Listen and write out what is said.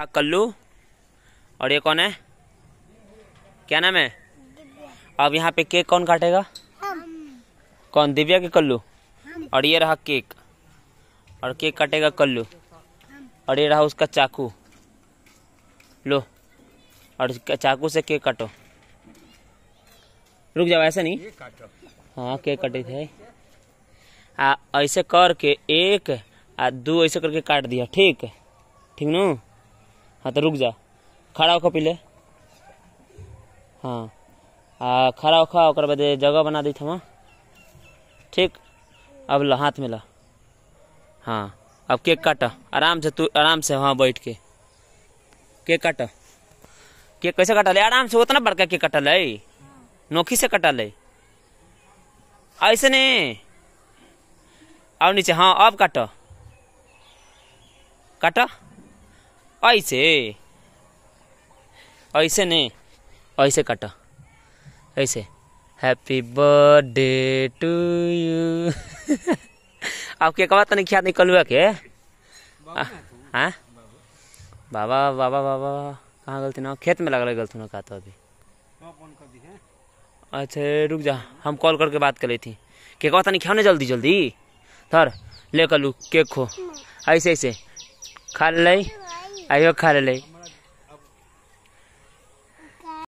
हाँ कल्लू और ये कौन है क्या नाम है अब यहाँ पे केक कौन काटेगा कौन दिव्या के कल्लू और ये रहा केक और केक काटेगा कल्लू और ये रहा उसका चाकू लो और चाकू से केक काटो रुक जाओ ऐसे नहीं हाँ केक कटे थे आ ऐसे करके एक आ दो ऐसे करके काट दिया ठीक ठीक न हाँ तो रुक जा खड़ा होकर पीले हाँ आ खड़ा होकर और बदे जगह बना दी थमा ठीक अब ल हाथ में ल हाँ अब केक काट आराम से तू आराम से वहाँ बैठ के केक काट केक कैसे काटल आराम से उतना बड़का केक कटल है नोखी से कटल है ऐसे ने अब नीचे हाँ अब काट काट ऐसे ऐसे नहीं ऐसे काट ऐसे हैप्पी बर्थडे टू यू आपके कवा तनिक ख्याल निकल हुआ के हाँ? बाबा बाबा बाबा कहाँ गलती ना खेत में लगल गलती ना कहा तो अभी अच्छा रुक जा हम कॉल करके बात कर ली थी के कहा तनिक खाओ जल्दी जल्दी थर ले कर लू केक खो ऐसे ऐसे खा ले అయ్యో కాలలే